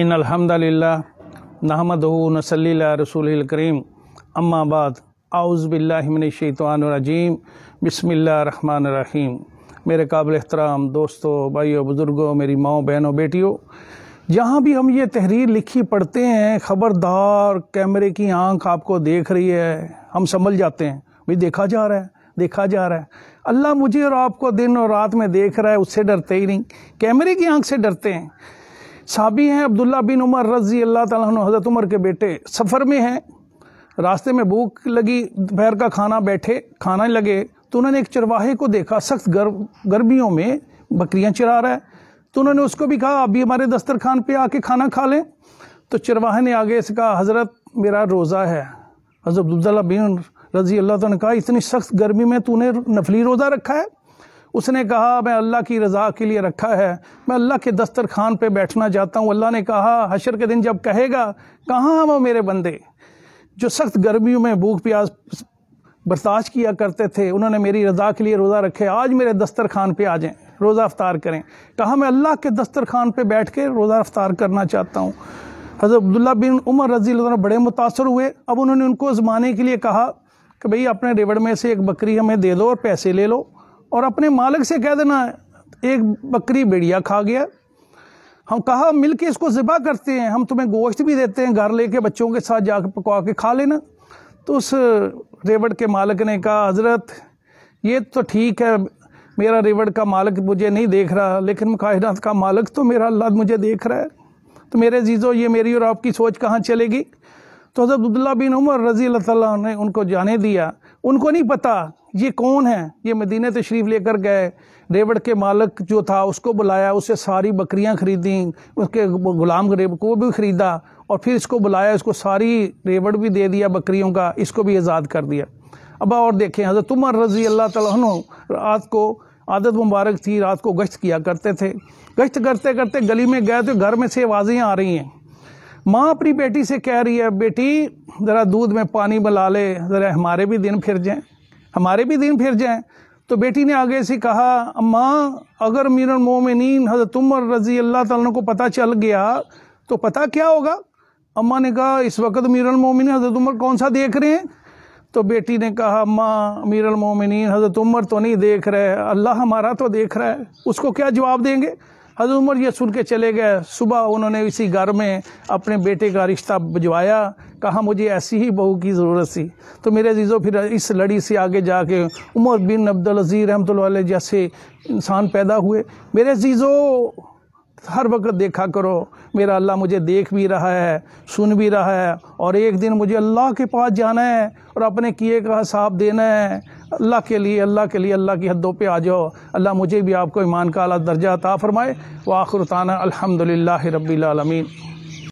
ان الحمد للہ نحمد نسلی اللہ رسول الکریم اما بعد آؤز بلّہ من شیطوان الرجیم بسم اللہ الرحمن الرحیم میرے قابل احترام دوستوں بھائیو بزرگوں میری ماؤں بہنوں بیٹیوں جہاں بھی ہم یہ تحریر لکھی پڑھتے ہیں خبردار کیمرے کی آنکھ آپ کو دیکھ رہی ہے ہم سمجھ جاتے ہیں بھائی دیکھا جا رہا ہے دیکھا جا رہا ہے اللہ مجھے اور آپ کو دن اور رات میں دیکھ رہا ہے اس سے ڈرتے ہی نہیں کیمرے کی آنکھ سے ڈرتے ہیں صحابی ہیں عبداللہ بن عمر رضی اللہ تعالیٰ عنہ حضرت عمر کے بیٹے سفر میں ہیں راستے میں بھوک لگی دوپہر کا کھانا بیٹھے کھانا لگے تو انہوں نے ایک چرواہے کو دیکھا سخت گرمیوں میں بکریاں چرا رہا ہے تو انہوں نے اس کو بھی کہا ابھی ہمارے دسترخوان پہ آ کے کھانا کھا لیں تو چرواہے نے آگے سے کہا حضرت میرا روزہ ہے حضرت عبداللہ بن رضی اللہ تعالیٰ نے کہا اتنی سخت گرمی میں تو نے نفلی روزہ رکھا ہے اس نے کہا میں اللہ کی رضا کے لیے رکھا ہے میں اللہ کے دسترخوان پہ بیٹھنا چاہتا ہوں اللہ نے کہا حشر کے دن جب کہے گا کہاں وہ میرے بندے جو سخت گرمیوں میں بھوک پیاز برداشت کیا کرتے تھے انہوں نے میری رضا کے لیے روزہ رکھے آج میرے دستر پہ آ جائیں روزہ افطار کریں کہا میں اللہ کے دسترخوان پہ بیٹھ کے روزہ افطار کرنا چاہتا ہوں حضرت عبداللہ بن عمر رضی اللہ عنہ بڑے متاثر ہوئے اب انہوں نے ان کو زمانے کے لیے کہا کہ بھئی اپنے ریوڑ میں سے ایک بکری ہمیں دے دو اور پیسے لے لو اور اپنے مالک سے کہہ دینا ایک بکری بیڑیا کھا گیا ہم کہا مل کے اس کو ذبح کرتے ہیں ہم تمہیں گوشت بھی دیتے ہیں گھر لے کے بچوں کے ساتھ جا کے پکوا کے کھا لینا تو اس ریوڑ کے مالک نے کہا حضرت یہ تو ٹھیک ہے میرا ریوڑ کا مالک مجھے نہیں دیکھ رہا لیکن قاہرہ کا مالک تو میرا اللہ مجھے دیکھ رہا ہے تو میرے عزیزو یہ میری اور آپ کی سوچ کہاں چلے گی تو حضرت عبداللہ بن عمر رضی اللہ تعالیٰ نے ان کو جانے دیا ان کو نہیں پتہ یہ کون ہے یہ مدینہ تشریف لے کر گئے ریوڑ کے مالک جو تھا اس کو بلایا اسے ساری بکریاں خریدیں اس کے غلام کو بھی خریدا اور پھر اس کو بلایا اس کو ساری ریوڑ بھی دے دیا بکریوں کا اس کو بھی آزاد کر دیا ابا اور دیکھیں حضرت عمر رضی اللہ تعالیٰ عنہ رات کو عادت مبارک تھی رات کو گشت کیا کرتے تھے گشت کرتے کرتے گلی میں گئے تو گھر میں سے آوازیں آ رہی ہیں ماں اپنی بیٹی سے کہہ رہی ہے بیٹی ذرا دودھ میں پانی بلا لے ذرا ہمارے بھی دن پھر جائیں ہمارے بھی دن پھر جائیں تو بیٹی نے آگے سے کہا اماں اگر میر المومنین حضرت عمر رضی اللہ تعالیٰ کو پتہ چل گیا تو پتہ کیا ہوگا اماں نے کہا اس وقت میر المومن حضرت عمر کون سا دیکھ رہے ہیں تو بیٹی نے کہا اماں میر المومنین حضرت عمر تو نہیں دیکھ رہے اللہ ہمارا تو دیکھ رہا ہے اس کو کیا جواب دیں گے حضرت عمر یہ سن کے چلے گئے صبح انہوں نے اسی گھر میں اپنے بیٹے کا رشتہ بجوایا کہا مجھے ایسی ہی بہو کی ضرورت سی تو میرے عزیزوں پھر اس لڑی سے آگے جا کے عمر بن عبدالعزی رحمۃ اللہ علیہ جیسے انسان پیدا ہوئے میرے عزیزوں ہر وقت دیکھا کرو میرا اللہ مجھے دیکھ بھی رہا ہے سن بھی رہا ہے اور ایک دن مجھے اللہ کے پاس جانا ہے اور اپنے کیے کا حساب دینا ہے اللہ کے لیے اللہ کے لیے اللہ کی حدوں پہ آ جاؤ اللہ مجھے بھی آپ کو ایمان کا اعلیٰ درجہ عطا فرمائے تعانہ الحمد للہ رب العالمین